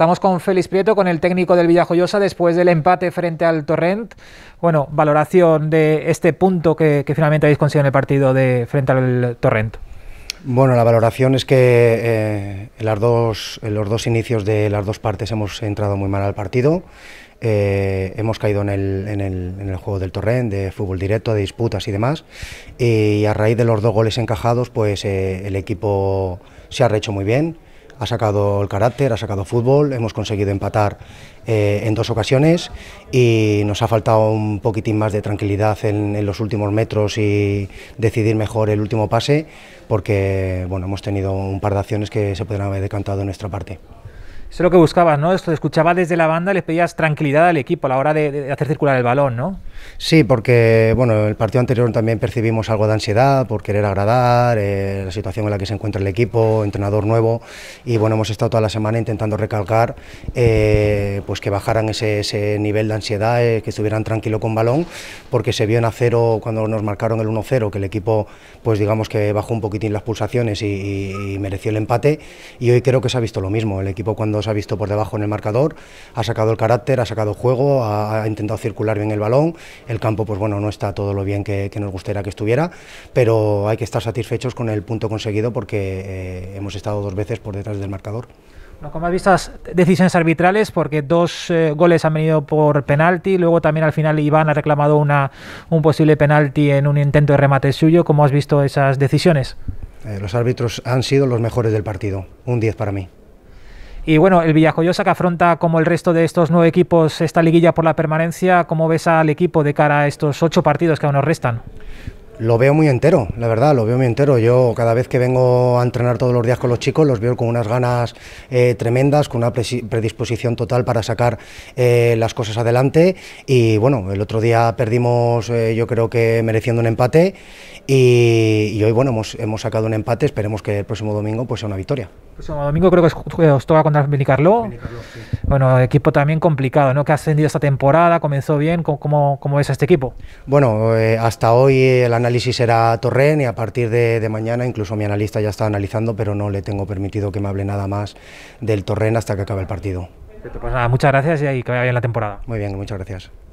Estamos con Félix Prieto, con el técnico del Villajoyosa, después del empate frente al Torrent. Bueno, valoración de este punto que, finalmente habéis conseguido en el partido de frente al Torrent. Bueno, la valoración es que eh, en, las dos, los dos inicios de las dos partes hemos entrado muy mal al partido. Eh, hemos caído en el, juego del torrent, de fútbol directo, de disputas y demás. Y a raíz de los dos goles encajados, pues eh, el equipo se ha rehecho muy bien ha sacado el carácter, ha sacado fútbol, hemos conseguido empatar eh, en dos ocasiones y nos ha faltado un poquitín más de tranquilidad en, los últimos metros y decidir mejor el último pase porque bueno, hemos tenido un par de acciones que se podrían haber decantado en nuestra parte. Eso es lo que buscabas, ¿no? Esto escuchaba desde la banda, le pedías tranquilidad al equipo a la hora de hacer circular el balón, ¿no? Sí, porque bueno, el partido anterior también percibimos algo de ansiedad por querer agradar, eh, la situación en la que se encuentra el equipo, entrenador nuevo, y bueno, hemos estado toda la semana intentando recalcar eh, pues que bajaran ese, nivel de ansiedad, eh, que estuvieran tranquilo con balón, porque se vio en acero cuando nos marcaron el 1-0, que el equipo pues digamos que bajó un poquitín las pulsaciones y, mereció el empate, y hoy creo que se ha visto lo mismo, el equipo cuando se ha visto por debajo en el marcador, ha sacado el carácter, ha sacado juego, ha intentado circular bien el balón, el campo pues bueno, no está todo lo bien que, nos gustaría que estuviera, pero hay que estar satisfechos con el punto conseguido porque eh, hemos estado dos veces por detrás del marcador. ¿Cómo como has visto, decisiones arbitrales, porque dos eh, goles han venido por penalti. Luego también al final Iván ha reclamado una, un posible penalti en un intento de remate suyo. ¿Cómo has visto esas decisiones? Eh, los árbitros han sido los mejores del partido. Un 10 para mí. Y bueno, el Villajoyosa que afronta como el resto de estos nueve equipos esta liguilla por la permanencia, ¿cómo ves al equipo de cara a estos ocho partidos que aún nos restan? Lo veo muy entero, la verdad, lo veo muy entero. Yo cada vez que vengo a entrenar todos los días con los chicos los veo con unas ganas eh, tremendas, con una predisposición total para sacar eh, las cosas adelante. Y bueno, el otro día perdimos, eh, yo creo que mereciendo un empate. Y, hoy, bueno, hemos, hemos, sacado un empate. Esperemos que el próximo domingo pues, sea una victoria. El próximo domingo creo que os, toca contra Benicarlo. Bueno, equipo también complicado, ¿no? Que ha ascendido esta temporada, comenzó bien. ¿Cómo, cómo, ves a este equipo? Bueno, eh, hasta hoy el análisis era Torren y a partir de, mañana incluso mi analista ya está analizando, pero no le tengo permitido que me hable nada más del Torren hasta que acabe el partido. Pues nada, muchas gracias y que vaya bien la temporada. Muy bien, muchas gracias.